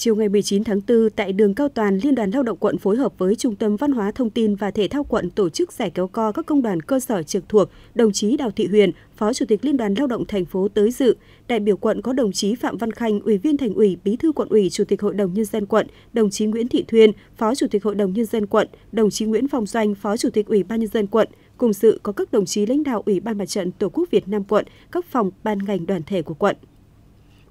Chiều ngày 19 tháng 4, tại đường Cao Toàn, Liên đoàn Lao động quận phối hợp với Trung tâm Văn hóa Thông tin và Thể thao quận tổ chức giải kéo co các công đoàn cơ sở trực thuộc, đồng chí Đào Thị Huyền, Phó Chủ tịch Liên đoàn Lao động thành phố tới dự. Đại biểu quận có đồng chí Phạm Văn Khanh, Ủy viên Thành ủy, Bí thư quận ủy, Chủ tịch Hội đồng Nhân dân quận, đồng chí Nguyễn Thị Thuyên, Phó Chủ tịch Hội đồng Nhân dân quận, đồng chí Nguyễn Phong Doanh, Phó Chủ tịch Ủy ban Nhân dân quận. Cùng sự có các đồng chí lãnh đạo Ủy ban Mặt trận Tổ quốc Việt Nam quận, các phòng, ban ngành đoàn thể của quận.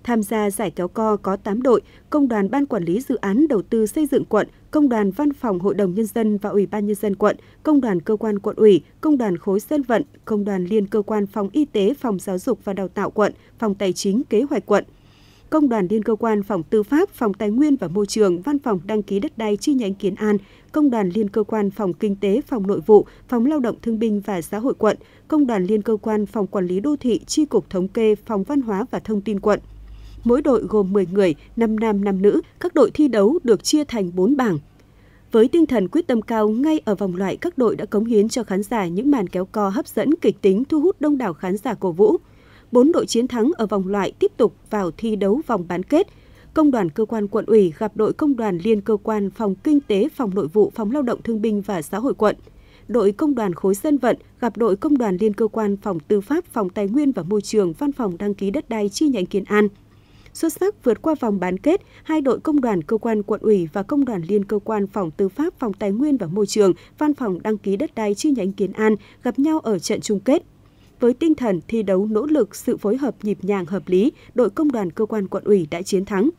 Tham gia giải kéo co có 8 đội, Công đoàn Ban Quản lý Dự án Đầu tư Xây dựng quận, Công đoàn Văn phòng Hội đồng Nhân dân và Ủy ban Nhân dân quận, Công đoàn Cơ quan Quận ủy, Công đoàn Khối Dân vận, Công đoàn Liên Cơ quan Phòng Y tế, Phòng Giáo dục và Đào tạo quận, Phòng Tài chính, Kế hoạch quận. Công đoàn Liên Cơ quan Phòng Tư pháp, Phòng Tài nguyên và Môi trường, Văn phòng Đăng ký đất đai chi nhánh Kiến An, Công đoàn Liên Cơ quan Phòng Kinh tế, Phòng Nội vụ, Phòng Lao động Thương binh và Xã hội quận, Công đoàn Liên Cơ quan Phòng Quản lý Đô thị, Chi cục Thống kê, Phòng Văn hóa và Thông tin quận mỗi đội gồm 10 người, 5 nam 5 nữ, các đội thi đấu được chia thành 4 bảng. Với tinh thần quyết tâm cao, ngay ở vòng loại các đội đã cống hiến cho khán giả những màn kéo co hấp dẫn kịch tính thu hút đông đảo khán giả cổ vũ. Bốn đội chiến thắng ở vòng loại tiếp tục vào thi đấu vòng bán kết. Công đoàn cơ quan quận ủy gặp đội công đoàn liên cơ quan phòng kinh tế, phòng nội vụ, phòng lao động thương binh và xã hội quận đội công đoàn khối dân vận gặp đội công đoàn liên cơ quan phòng tư pháp, phòng tài nguyên và môi trường, văn phòng đăng ký đất đai chi nhánh kiên An xuất sắc vượt qua vòng bán kết, hai đội công đoàn cơ quan quận ủy và công đoàn liên cơ quan phòng tư pháp, phòng tài nguyên và môi trường, văn phòng đăng ký đất đai chi nhánh Kiến An gặp nhau ở trận chung kết với tinh thần thi đấu nỗ lực, sự phối hợp nhịp nhàng hợp lý, đội công đoàn cơ quan quận ủy đã chiến thắng.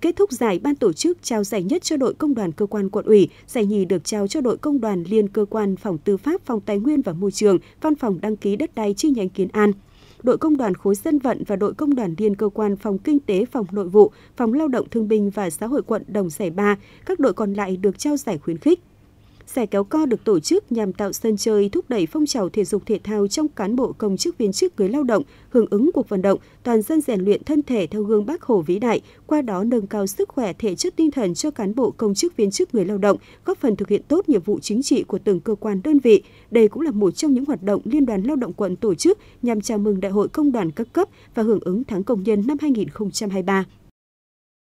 Kết thúc giải, ban tổ chức trao giải nhất cho đội công đoàn cơ quan quận ủy, giải nhì được trao cho đội công đoàn liên cơ quan phòng tư pháp, phòng tài nguyên và môi trường, văn phòng đăng ký đất đai chi nhánh Kiến An đội công đoàn khối dân vận và đội công đoàn liên cơ quan phòng kinh tế, phòng nội vụ, phòng lao động thương binh và xã hội quận Đồng Giải Ba. Các đội còn lại được trao giải khuyến khích. Giải kéo co được tổ chức nhằm tạo sân chơi thúc đẩy phong trào thể dục thể thao trong cán bộ công chức viên chức người lao động, hưởng ứng cuộc vận động toàn dân rèn luyện thân thể theo gương Bác Hồ vĩ đại, qua đó nâng cao sức khỏe thể chất tinh thần cho cán bộ công chức viên chức người lao động, góp phần thực hiện tốt nhiệm vụ chính trị của từng cơ quan đơn vị. Đây cũng là một trong những hoạt động Liên đoàn Lao động quận tổ chức nhằm chào mừng Đại hội Công đoàn các cấp và hưởng ứng tháng công nhân năm 2023.